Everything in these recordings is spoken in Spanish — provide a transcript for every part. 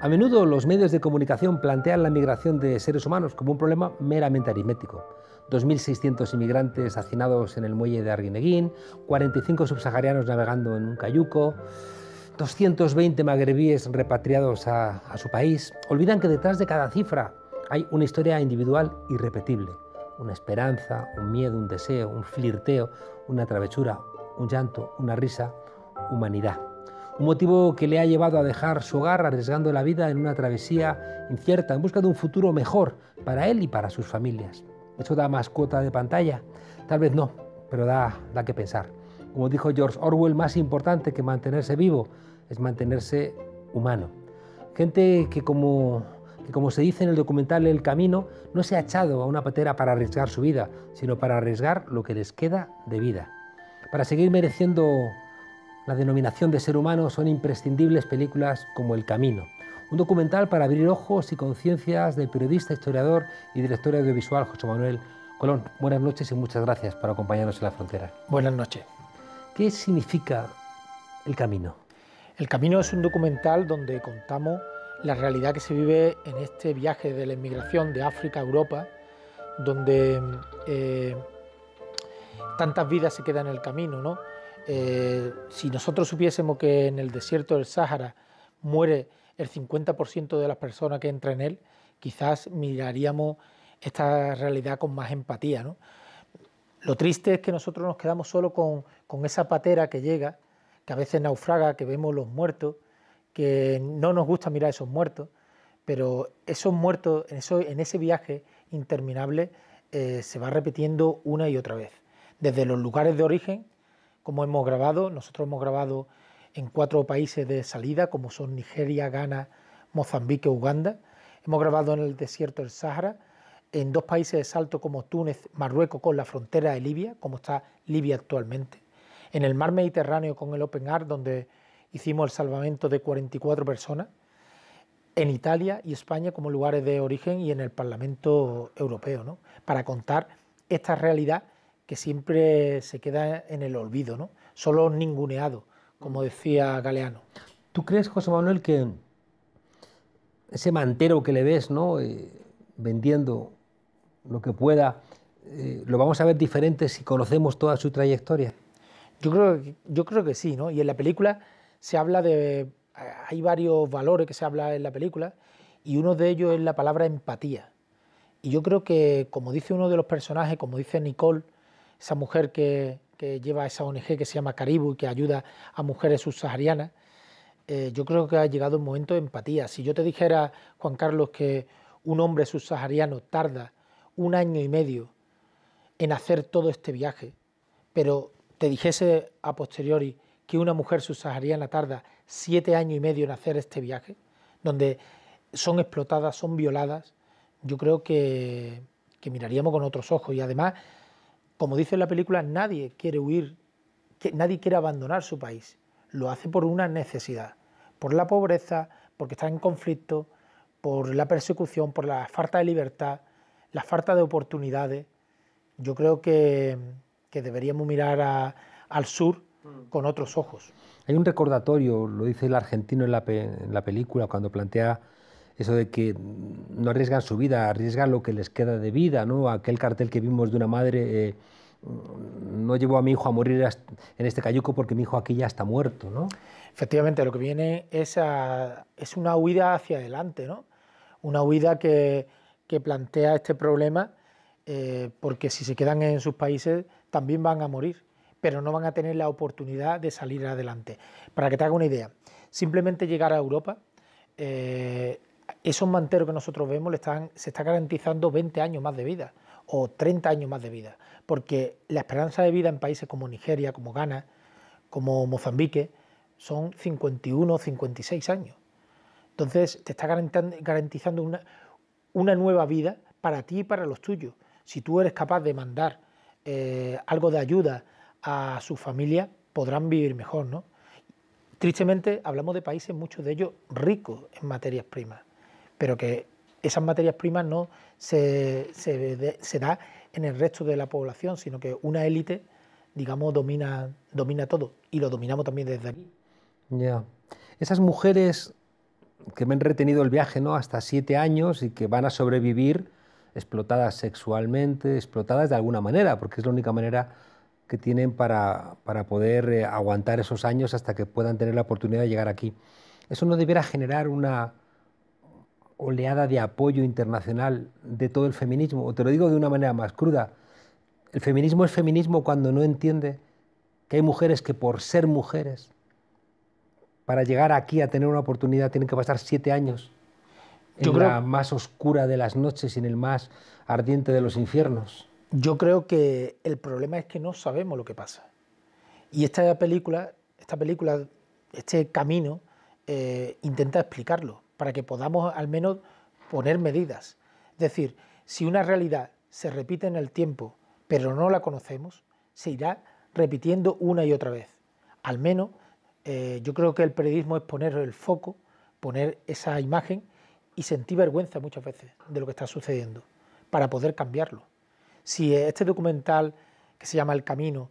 A menudo los medios de comunicación plantean la migración de seres humanos como un problema meramente aritmético. 2.600 inmigrantes hacinados en el muelle de Arguineguín, 45 subsaharianos navegando en un cayuco, 220 magrebíes repatriados a, a su país. Olvidan que detrás de cada cifra hay una historia individual irrepetible. Una esperanza, un miedo, un deseo, un flirteo, una travesura, un llanto, una risa, humanidad. Un motivo que le ha llevado a dejar su hogar arriesgando la vida en una travesía incierta en busca de un futuro mejor para él y para sus familias. ¿Eso da más cuota de pantalla? Tal vez no, pero da, que pensar. Como dijo George Orwell, más importante que mantenerse vivo es mantenerse humano. Gente que como, que como se dice en el documental El Camino, no se ha echado a una patera para arriesgar su vida, sino para arriesgar lo que les queda de vida. Para seguir mereciendo la denominación de ser humano son imprescindibles películas como El Camino, un documental para abrir ojos y conciencias del periodista, historiador y director audiovisual José Manuel Colón. Buenas noches y muchas gracias por acompañarnos en la frontera. Buenas noches. ¿Qué significa El Camino? El Camino es un documental donde contamos la realidad que se vive en este viaje de la inmigración de África a Europa, donde eh, tantas vidas se quedan en el camino, ¿no? Eh, si nosotros supiésemos que en el desierto del Sahara muere el 50% de las personas que entran en él, quizás miraríamos esta realidad con más empatía. Lo triste es que nosotros nos quedamos solo con, esa patera que llega, que a veces naufraga, que vemos los muertos, que no nos gusta mirar esos muertos, pero esos muertos, en, ese viaje interminable, eh, se va repitiendo una y otra vez desde los lugares de origen, como hemos grabado, nosotros hemos grabado en cuatro países de salida, como son Nigeria, Ghana, Mozambique, Uganda. Hemos grabado en el desierto del Sahara, en dos países de salto como Túnez, Marruecos, con la frontera de Libia, como está Libia actualmente. En el mar Mediterráneo con el Open Air, donde hicimos el salvamento de 44 personas. En Italia y España como lugares de origen y en el Parlamento Europeo, para contar esta realidad que siempre se queda en el olvido, ¿no? solo ninguneado, como mm. decía Galeano. ¿Tú crees, José Manuel, que ese mantero que le ves ¿no? Eh, vendiendo lo que pueda, eh, lo vamos a ver diferente si conocemos toda su trayectoria? Yo creo, yo creo que sí, y en la película se habla de... Hay varios valores que se habla en la película y uno de ellos es la palabra empatía. Y yo creo que, como dice uno de los personajes, como dice Nicole, esa mujer que, que lleva esa ONG que se llama Caribu y que ayuda a mujeres subsaharianas, eh, yo creo que ha llegado un momento de empatía. Si yo te dijera, Juan Carlos, que un hombre subsahariano tarda un año y medio en hacer todo este viaje, pero te dijese a posteriori que una mujer subsahariana tarda siete años y medio en hacer este viaje, donde son explotadas, son violadas, yo creo que, que miraríamos con otros ojos y además como dice la película, nadie quiere huir, nadie quiere abandonar su país. Lo hace por una necesidad, por la pobreza, porque está en conflicto, por la persecución, por la falta de libertad, la falta de oportunidades. Yo creo que, deberíamos mirar al sur mm. con otros ojos. Hay un recordatorio, lo dice el argentino en la película, cuando plantea eso de que no arriesgan su vida, arriesgan lo que les queda de vida, ¿no? Aquel cartel que vimos de una madre, eh, mm, no llevó a mi hijo a morir en este cayuco porque mi hijo aquí ya está muerto, ¿no? Efectivamente, lo que viene es, es una huida hacia adelante, ¿no? Una huida que, plantea este problema eh, porque si se quedan en sus países también van a morir, pero no van a tener la oportunidad de salir adelante. Para que te haga una idea, simplemente llegar a Europa, eh, esos manteros que nosotros vemos le están, se está garantizando 20 años más de vida o 30 años más de vida, porque la esperanza de vida en países como Nigeria, como Ghana, como Mozambique, son 51 o 56 años. Entonces te está garantizando una, nueva vida para ti y para los tuyos. Si tú eres capaz de mandar eh, algo de ayuda a su familia, podrán vivir mejor, ¿no? Tristemente hablamos de países, muchos de ellos ricos en materias primas pero que esas materias primas no se, se, da en el resto de la población, sino que una élite, digamos, domina, domina todo y lo dominamos también desde aquí. Ya. Esas mujeres que me han retenido el viaje ¿no? hasta siete años y que van a sobrevivir explotadas sexualmente, explotadas de alguna manera, porque es la única manera que tienen para, para poder eh, aguantar esos años hasta que puedan tener la oportunidad de llegar aquí. Eso no debiera generar una, oleada de apoyo internacional de todo el feminismo, o te lo digo de una manera más cruda, el feminismo es feminismo cuando no entiende que hay mujeres que por ser mujeres, para llegar aquí a tener una oportunidad, tienen que pasar siete años en la más oscura de las noches y en el más ardiente de los infiernos. Yo creo que el problema es que no sabemos lo que pasa. Y esta película, esta película, este camino, eh, intenta explicarlo para que podamos al menos poner medidas. Es decir, si una realidad se repite en el tiempo, pero no la conocemos, se irá repitiendo una y otra vez. Al menos eh, yo creo que el periodismo es poner el foco, poner esa imagen y sentir vergüenza muchas veces de lo que está sucediendo, para poder cambiarlo. Si este documental que se llama El Camino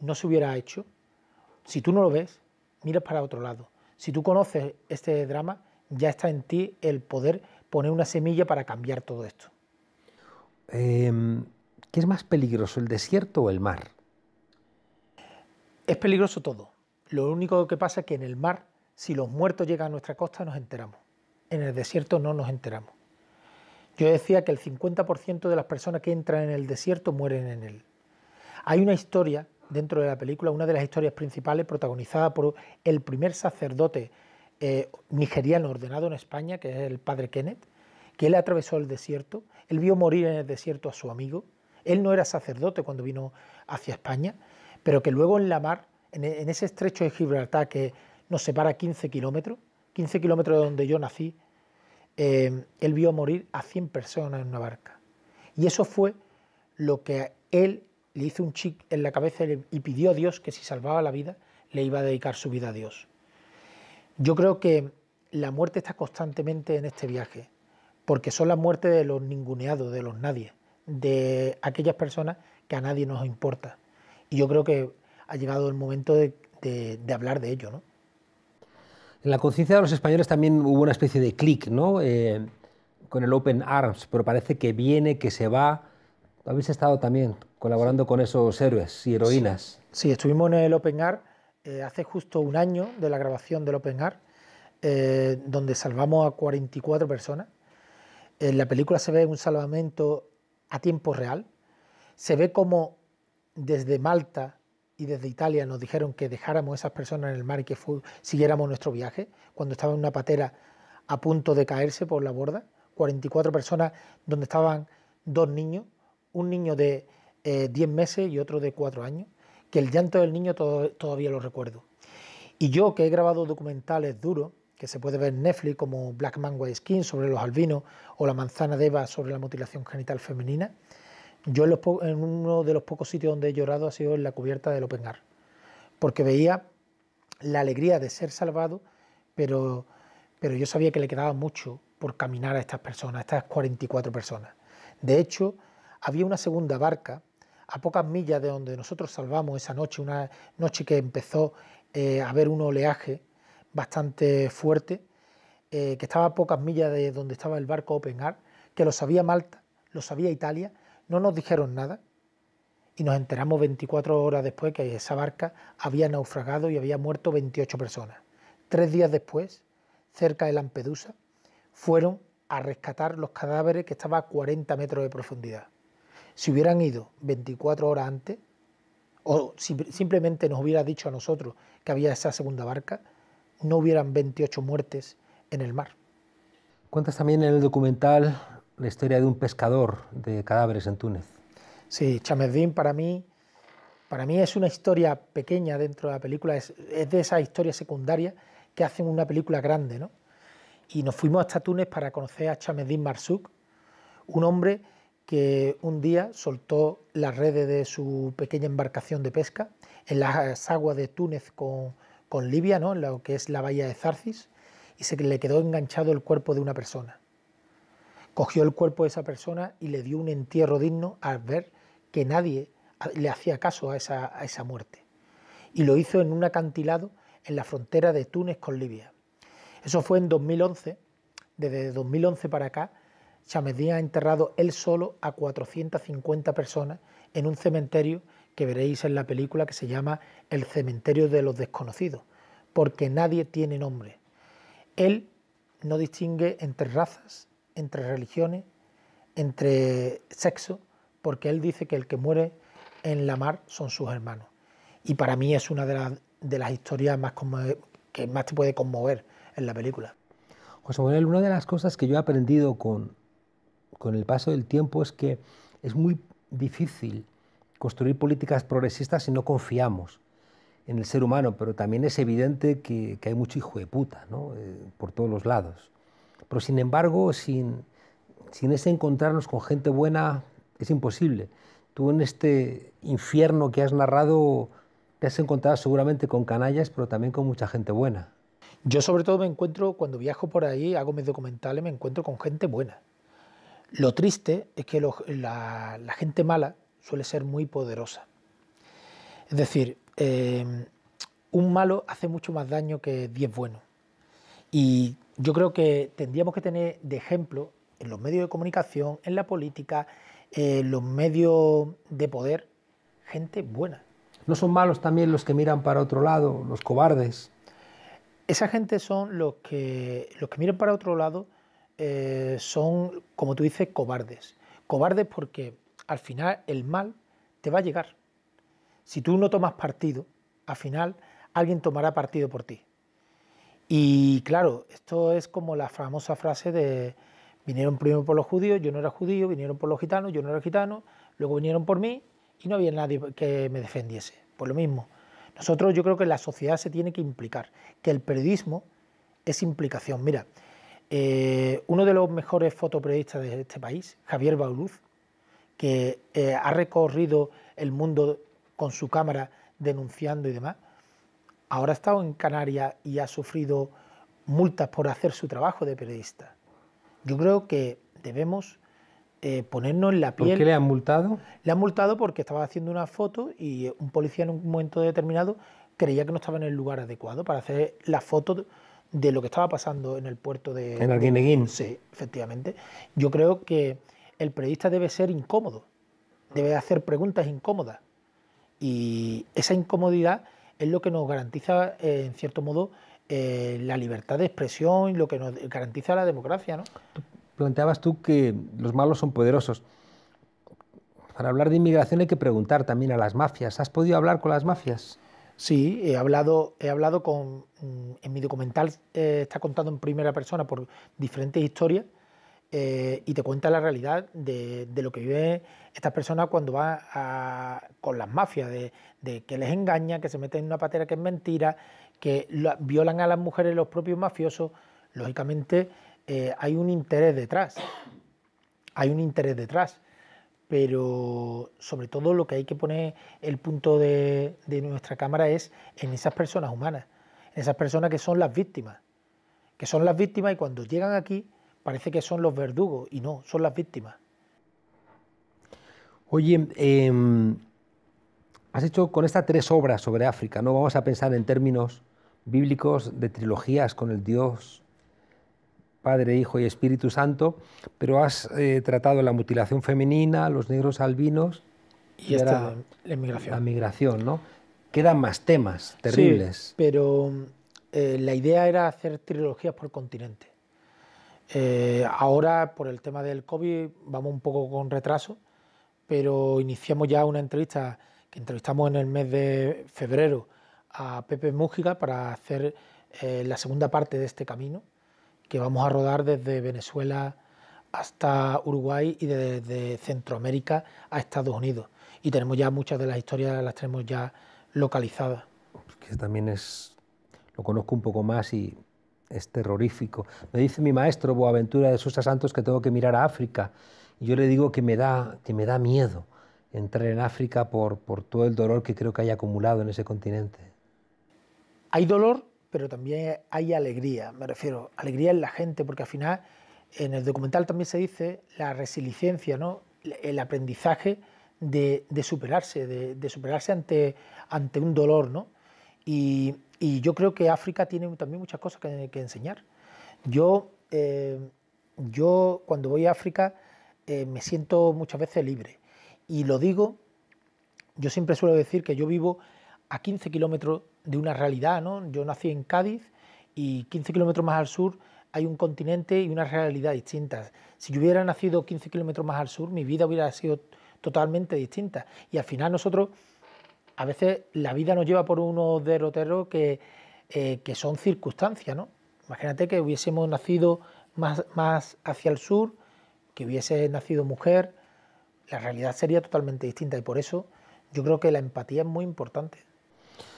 no se hubiera hecho, si tú no lo ves, miras para otro lado. Si tú conoces este drama, ya está en ti el poder poner una semilla para cambiar todo esto. Em, ¿Qué es más peligroso, el desierto o el mar? Es peligroso todo. Lo único que pasa es que en el mar, si los muertos llegan a nuestra costa, nos enteramos. En el desierto no nos enteramos. Yo decía que el 50% de las personas que entran en el desierto mueren en él. Hay una historia dentro de la película, una de las historias principales protagonizada por el primer sacerdote eh, nigeriano ordenado en España, que es el padre Kenneth, que él atravesó el desierto, él vio morir en el desierto a su amigo, él no era sacerdote cuando vino hacia España, pero que luego en la mar, en, e, ese estrecho de Gibraltar que nos separa 15 kilómetros, 15 kilómetros de donde yo nací, eh, él vio morir a 100 personas en una barca. Y eso fue lo que él le hizo un chic en la cabeza y pidió a Dios que si salvaba la vida, le iba a dedicar su vida a Dios. Yo creo que la muerte está constantemente en este viaje, porque son la muerte de los ninguneados, de los nadie, de aquellas personas que a nadie nos importa. Y yo creo que ha llegado el momento de, hablar de ello. ¿no? En la conciencia de los españoles también hubo una especie de clic ¿no? Eh, con el Open Arms, pero parece que viene, que se va. Habéis estado también colaborando con esos héroes y heroínas. sí estuvimos en el Open Arms eh, hace justo un año de la grabación del Open Air, eh, donde salvamos a 44 personas. En la película se ve un salvamento a tiempo real. Se ve como desde Malta y desde Italia nos dijeron que dejáramos esas personas en el mar y que siguiéramos nuestro viaje, cuando estaba en una patera a punto de caerse por la borda. 44 personas donde estaban dos niños, un niño de 10 eh, meses y otro de 4 años que el llanto del niño todavía lo recuerdo. Y yo que he grabado documentales duros, que se puede ver en Netflix como Black Man White Skin sobre los albinos o La manzana de Eva sobre la mutilación genital femenina, yo en, uno de los pocos sitios donde he llorado ha sido en la cubierta del Open Air... porque veía la alegría de ser salvado, pero, pero yo sabía que le quedaba mucho por caminar a estas personas, a estas 44 personas. De hecho, había una segunda barca a pocas millas de donde nosotros salvamos esa noche, una noche que empezó eh, a haber un oleaje bastante fuerte, eh, que estaba a pocas millas de donde estaba el barco Open Air, que lo sabía Malta, lo sabía Italia, no nos dijeron nada y nos enteramos 24 horas después que esa barca había naufragado y había muerto 28 personas. Tres días después, cerca de Lampedusa, fueron a rescatar los cadáveres que estaban a 40 metros de profundidad. Si hubieran ido 24 horas antes, o si simplemente nos hubiera dicho a nosotros que había esa segunda barca, no hubieran 28 muertes en el mar. Cuentas también en el documental la historia de un pescador de cadáveres en Túnez. Sí, Chamedín para mí, para mí es una historia pequeña dentro de la película, es, de esa historia secundaria que hacen una película grande. ¿no? Y nos fuimos hasta Túnez para conocer a chamez-din Marsouk, un hombre que un día soltó las redes de su pequeña embarcación de pesca en las aguas de Túnez con, Libia, ¿no? en lo que es la bahía de Zarcis, y se le quedó enganchado el cuerpo de una persona. Cogió el cuerpo de esa persona y le dio un entierro digno al ver que nadie le hacía caso a esa, a esa muerte. Y lo hizo en un acantilado en la frontera de Túnez con Libia. Eso fue en 2011. Desde 2011 para acá Chamedín ha enterrado él solo a 450 personas en un cementerio que veréis en la película que se llama El cementerio de los desconocidos, porque nadie tiene nombre. Él no distingue entre razas, entre religiones, entre sexo, porque él dice que el que muere en la mar son sus hermanos. Y para mí es una de, las, de las historias más que más te puede conmover en la película. José Manuel, una de las cosas que yo he aprendido con, con el paso del tiempo es que es muy difícil construir políticas progresistas si no confiamos en el ser humano, pero también es evidente que, hay mucho hijo de puta eh, por todos los lados. Pero sin embargo, sin, sin ese encontrarnos con gente buena es imposible. Tú en este infierno que has narrado te has encontrado seguramente con canallas, pero también con mucha gente buena. Yo sobre todo me encuentro, cuando viajo por ahí, hago mis documentales, me encuentro con gente buena. Lo triste es que la, gente mala suele ser muy poderosa. Es decir, em, un malo hace mucho más daño que 10 buenos. Y yo creo que tendríamos que tener de ejemplo en los medios de comunicación, en la política, en los medios de poder, gente buena. ¿No son malos también los que miran para otro lado, los cobardes? Esa gente son los que, los que miran para otro lado eh, son, como tú dices, cobardes. Cobardes porque al final el mal te va a llegar. Si tú no tomas partido, al final alguien tomará partido por ti. Y claro, esto es como la famosa frase de vinieron primero por los judíos, yo no era judío, vinieron por los gitanos, yo no era gitano, luego vinieron por mí y no había nadie que me defendiese. Por lo mismo, nosotros yo creo que la sociedad se tiene que implicar, que el periodismo es implicación. Mira, eh, uno de los mejores fotoperiodistas de este país, Javier Bauluz, que eh, ha recorrido el mundo con su cámara denunciando y demás, ahora ha estado en Canarias y ha sufrido multas por hacer su trabajo de periodista. Yo creo que debemos eh, ponernos en la piel. ¿Por qué le han multado? Le han multado porque estaba haciendo una foto y un policía en un momento determinado creía que no estaba en el lugar adecuado para hacer la foto de lo que estaba pasando en el puerto de... En Sí, efectivamente. Yo creo que el periodista debe ser incómodo, debe hacer preguntas incómodas. Y esa incomodidad es lo que nos garantiza, eh, en cierto modo, eh, la libertad de expresión y lo que nos garantiza la democracia. ¿no? Planteabas tú que los malos son poderosos. Para hablar de inmigración hay que preguntar también a las mafias. ¿Has podido hablar con las mafias? Sí, he hablado, he hablado con. Mm, en mi documental eh, está contado en primera persona por diferentes historias eh, y te cuenta la realidad de, lo que viven estas personas cuando van con las mafias, de, que les engaña, que se meten en una patera que es mentira, que violan a las mujeres los propios mafiosos. Lógicamente eh, hay un interés detrás. Hay un interés detrás pero sobre todo lo que hay que poner el punto de, nuestra cámara es en esas personas humanas, en esas personas que son las víctimas, que son las víctimas y cuando llegan aquí parece que son los verdugos y no, son las víctimas. Oye, em, has hecho con estas tres obras sobre África, ¿no? Vamos a pensar en términos bíblicos de trilogías con el Dios Padre, Hijo y Espíritu Santo, pero has eh, tratado la mutilación femenina, los negros albinos y, este, la migración. ¿no? Quedan más temas terribles. pero eh, la idea era hacer trilogías por continente. Eh, ahora, por el tema del COVID, vamos un poco con retraso, pero iniciamos ya una entrevista que entrevistamos en el mes de febrero a Pepe Mújica para hacer la segunda parte de este camino que vamos a rodar desde Venezuela hasta Uruguay y desde Centroamérica a Estados Unidos. Y tenemos ya muchas de las historias, las tenemos ya localizadas. Que también es, lo conozco un poco más y es terrorífico. Me dice mi maestro Boaventura de Sosa Santos que tengo que mirar a África. Y yo le digo que me da, que me da miedo entrar en África por, por todo el dolor que creo que haya acumulado en ese continente. Hay dolor pero también hay alegría, me refiero, alegría en la gente, porque al final en el documental también se dice la resiliencia, ¿no? el aprendizaje de, superarse, de, superarse ante, ante un dolor. ¿no? Y, yo creo que África tiene también muchas cosas que, que enseñar. Yo, eh, yo cuando voy a África eh, me siento muchas veces libre. Y lo digo, yo siempre suelo decir que yo vivo a 15 kilómetros de una realidad, ¿no? Yo nací en Cádiz y 15 kilómetros más al sur hay un continente y una realidad distintas. Si yo hubiera nacido 15 kilómetros más al sur, mi vida hubiera sido totalmente distinta. Y al final nosotros, a veces la vida nos lleva por unos derroteros que, eh, que son circunstancias, ¿no? Imagínate que hubiésemos nacido más, más hacia el sur, que hubiese nacido mujer, la realidad sería totalmente distinta y por eso yo creo que la empatía es muy importante.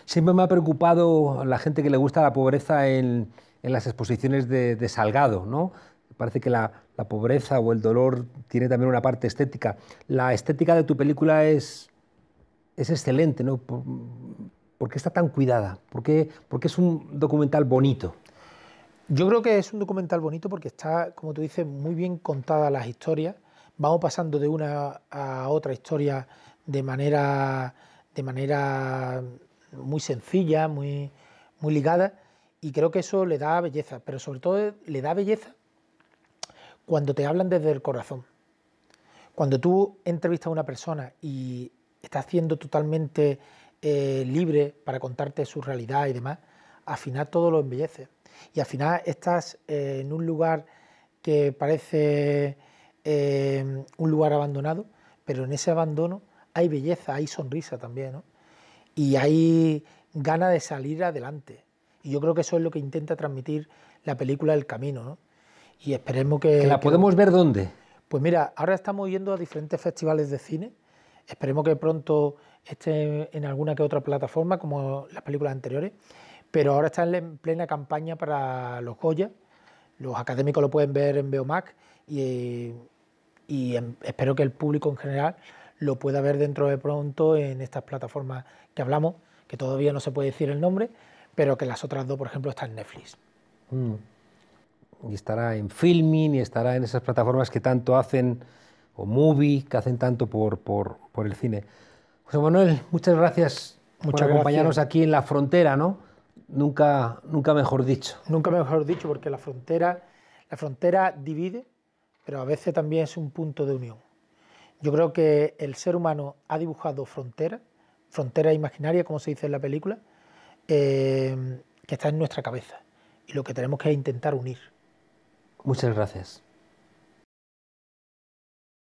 Siempre me ha preocupado la gente que le gusta la pobreza en, las exposiciones de, Salgado, ¿no? Parece que la, pobreza o el dolor tiene también una parte estética. La estética de tu película es, es excelente, ¿no? Por, qué está tan cuidada? ¿Por qué, porque es un documental bonito? Yo creo que es un documental bonito porque está, como tú dices, muy bien contada las historias. Vamos pasando de una a otra historia de manera, de manera muy sencilla, muy, muy ligada y creo que eso le da belleza, pero sobre todo le da belleza cuando te hablan desde el corazón. Cuando tú entrevistas a una persona y estás siendo totalmente eh, libre para contarte su realidad y demás, al final todo lo embellece. Y al final estás eh, en un lugar que parece eh, un lugar abandonado, pero en ese abandono hay belleza, hay sonrisa también. ¿no? y hay ganas de salir adelante. Y yo creo que eso es lo que intenta transmitir la película El Camino. Y esperemos que... la podemos ver dónde? Pues mira, ahora estamos yendo a diferentes festivales de cine. Esperemos que pronto esté en alguna que otra plataforma, como las películas anteriores. Pero ahora está en plena campaña para los Goya. Los académicos lo pueden ver en Beomac y, eh, y espero que el público en general lo pueda ver dentro de pronto en estas plataformas que hablamos, que todavía no se puede decir el nombre, pero que las otras dos, por ejemplo, están en Netflix. Mm. Y estará en Filming y estará en esas plataformas que tanto hacen, o Movie, que hacen tanto por, por, el cine. José Manuel, muchas gracias por acompañarnos aquí en la frontera, ¿no? Nunca, nunca mejor dicho. Nunca mejor dicho, porque la frontera, la frontera divide, pero a veces también es un punto de unión. Yo creo que el ser humano ha dibujado fronteras, fronteras imaginarias, como se dice en la película, eh, que está en nuestra cabeza y lo que tenemos que intentar unir. Muchas gracias.